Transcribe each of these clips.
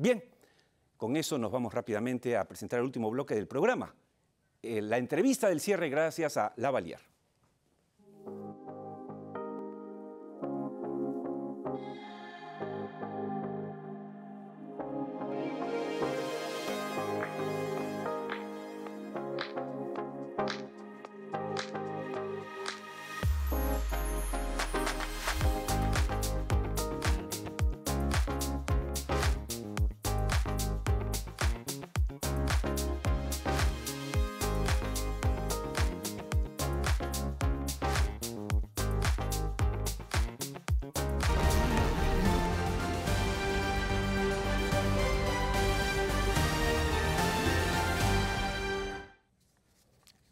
Bien, con eso nos vamos rápidamente a presentar el último bloque del programa, eh, la entrevista del cierre gracias a Lavalier.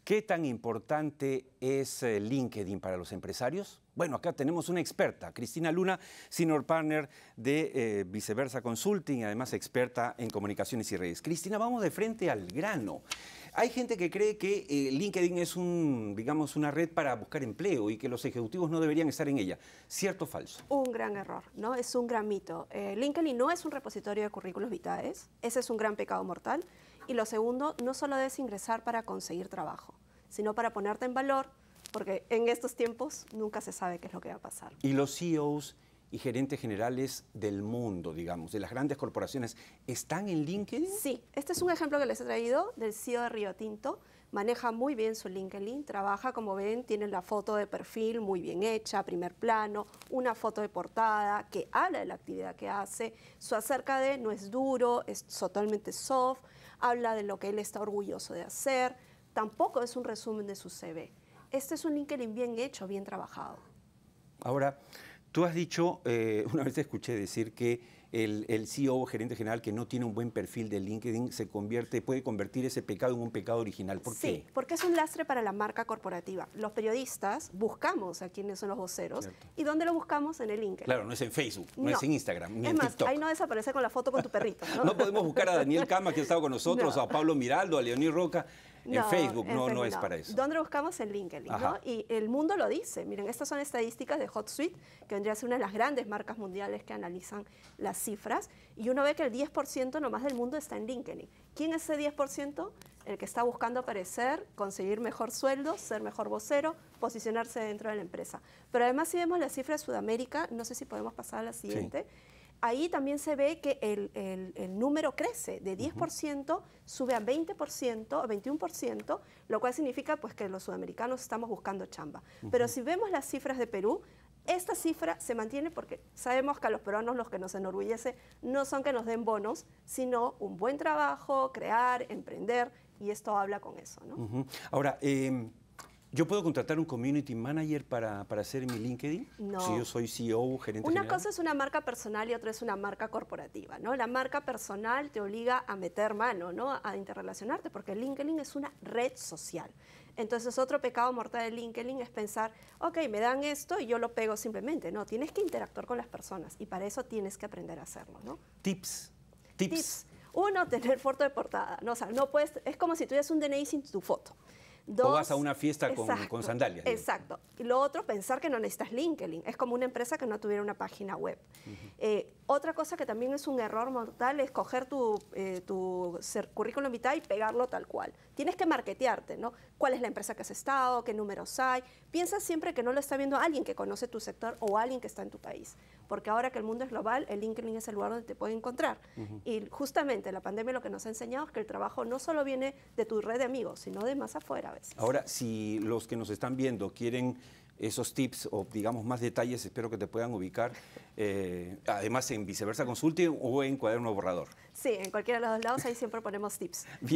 ¿Qué tan importante es eh, LinkedIn para los empresarios? Bueno, acá tenemos una experta, Cristina Luna, senior partner de eh, Viceversa Consulting, además experta en comunicaciones y redes. Cristina, vamos de frente al grano. Hay gente que cree que eh, LinkedIn es un, digamos, una red para buscar empleo y que los ejecutivos no deberían estar en ella. ¿Cierto o falso? Un gran error, ¿no? Es un gran mito. LinkedIn no es un repositorio de currículos vitales. Ese es un gran pecado mortal. Y lo segundo, no solo debes ingresar para conseguir trabajo sino para ponerte en valor, porque en estos tiempos nunca se sabe qué es lo que va a pasar. Y los CEOs y gerentes generales del mundo, digamos, de las grandes corporaciones, ¿están en LinkedIn? Sí, este es un ejemplo que les he traído del CEO de Río Tinto. Maneja muy bien su LinkedIn, trabaja, como ven, tiene la foto de perfil muy bien hecha, primer plano, una foto de portada que habla de la actividad que hace. Su acerca de no es duro, es totalmente soft, habla de lo que él está orgulloso de hacer tampoco es un resumen de su CV. Este es un LinkedIn bien hecho, bien trabajado. Ahora, tú has dicho, eh, una vez te escuché decir que el, CEO o gerente general que no tiene un buen perfil de LinkedIn se convierte, puede convertir ese pecado en un pecado original. ¿Por qué? sí, porque es un lastre para la marca corporativa. Los periodistas buscamos a quienes son los voceros y dónde lo buscamos en el LinkedIn. Claro, no es en Facebook, no, es en Instagram, ni es más, Ahí no desaparece con la foto con tu perrito. No, podemos buscar a Daniel Cama que ha estado con nosotros, a Pablo Miraldo, a Leoní Roca en Facebook, no, no es para eso. ¿Dónde buscamos? En LinkedIn. Y el mundo lo dice. Miren, estas son estadísticas de HotSuite, que vendría a ser una de las grandes marcas mundiales que analizan las cifras. Y uno ve que el 10% nomás del mundo está en LinkedIn. ¿Quién es ese 10%? El que está buscando aparecer, conseguir mejor sueldo, ser mejor vocero, posicionarse dentro de la empresa. Pero además, si vemos la cifra de Sudamérica, no sé si podemos pasar a la siguiente ahí también se ve que el, número crece, de 10% sube a 20%, a 21%, lo cual significa pues, que los sudamericanos estamos buscando chamba. Pero si vemos las cifras de Perú, esta cifra se mantiene porque sabemos que a los peruanos los que nos enorgullece no son que nos den bonos, sino un buen trabajo, crear, emprender, y esto habla con eso. Ahora, em, ¿Yo puedo contratar un community manager para, para hacer mi LinkedIn? No. Si yo soy CEO, gerente Una cosa es una marca personal y otra es una marca corporativa, ¿no? La marca personal te obliga a meter mano, ¿no? A interrelacionarte, porque LinkedIn es una red social. Entonces, otro pecado mortal de LinkedIn es pensar, ok, me dan esto y yo lo pego simplemente. No, tienes que interactuar con las personas y para eso tienes que aprender a hacerlo, Tips. Tips. Uno, tener foto de portada. No, o sea, no puedes, es como si tuvieras un DNI sin tu foto o vas a una fiesta con, sandalias. Exacto. Y lo otro, pensar que no necesitas LinkedIn. Es como una empresa que no tuviera una página web. Otra cosa que también es un error mortal es coger tu, eh, currículum vitae y pegarlo tal cual. Tienes que marketearte, ¿no? ¿Cuál es la empresa que has estado? ¿Qué números hay? Piensa siempre que no lo está viendo alguien que conoce tu sector o alguien que está en tu país. Porque ahora que el mundo es global, el LinkedIn es el lugar donde te puede encontrar. Y justamente la pandemia lo que nos ha enseñado es que el trabajo no solo viene de tu red de amigos, sino de más afuera a veces. Ahora, si los que nos están viendo quieren esos tips o digamos más detalles, espero que te puedan ubicar, eh, además en viceversa consulting o en cuaderno borrador. Sí, en cualquiera de los dos lados ahí siempre ponemos tips. Bien.